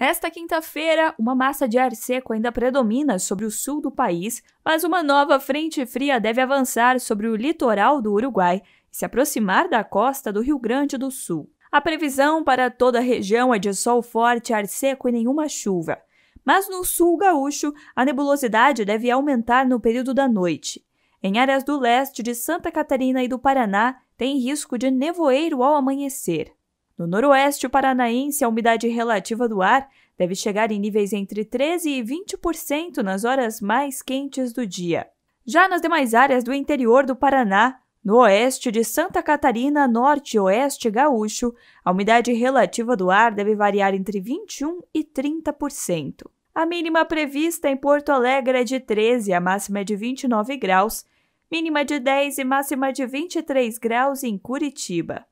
Nesta quinta-feira, uma massa de ar seco ainda predomina sobre o sul do país, mas uma nova frente fria deve avançar sobre o litoral do Uruguai e se aproximar da costa do Rio Grande do Sul. A previsão para toda a região é de sol forte, ar seco e nenhuma chuva. Mas no sul gaúcho, a nebulosidade deve aumentar no período da noite. Em áreas do leste de Santa Catarina e do Paraná, tem risco de nevoeiro ao amanhecer. No noroeste o paranaense, a umidade relativa do ar deve chegar em níveis entre 13% e 20% nas horas mais quentes do dia. Já nas demais áreas do interior do Paraná, no oeste de Santa Catarina, norte e oeste gaúcho, a umidade relativa do ar deve variar entre 21% e 30%. A mínima prevista em Porto Alegre é de 13, a máxima é de 29 graus, mínima de 10 e máxima de 23 graus em Curitiba.